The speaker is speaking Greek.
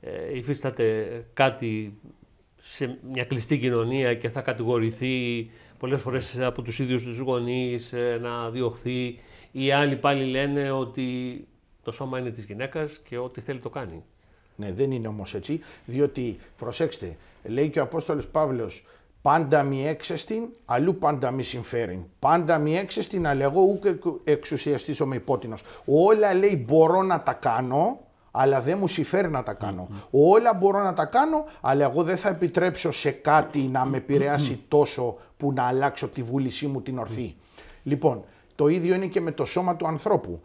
ε, υφίσταται κάτι σε μια κλειστή κοινωνία και θα κατηγορηθεί πολλές φορές από τους ίδιους τους γονείς ε, να διωχθεί. Οι άλλοι πάλι λένε ότι το σώμα είναι της γυναίκας και ό,τι θέλει το κάνει. Ναι, δεν είναι όμως έτσι, διότι προσέξτε, λέει και ο Απόστολος Παύλος, πάντα μη έξεστην, αλλού πάντα μη συμφέρει. Πάντα μη έξεστην, αλλά εγώ ούκ εξουσιαστής ο Όλα λέει μπορώ να τα κάνω, αλλά δεν μου συμφέρει να τα κάνω. Mm-hmm. Όλα μπορώ να τα κάνω, αλλά εγώ δεν θα επιτρέψω σε κάτι να με επηρεάσει τόσο που να αλλάξω τη βούλησή μου την ορθη Λοιπόν, το ίδιο είναι και με το σώμα του ανθρώπου.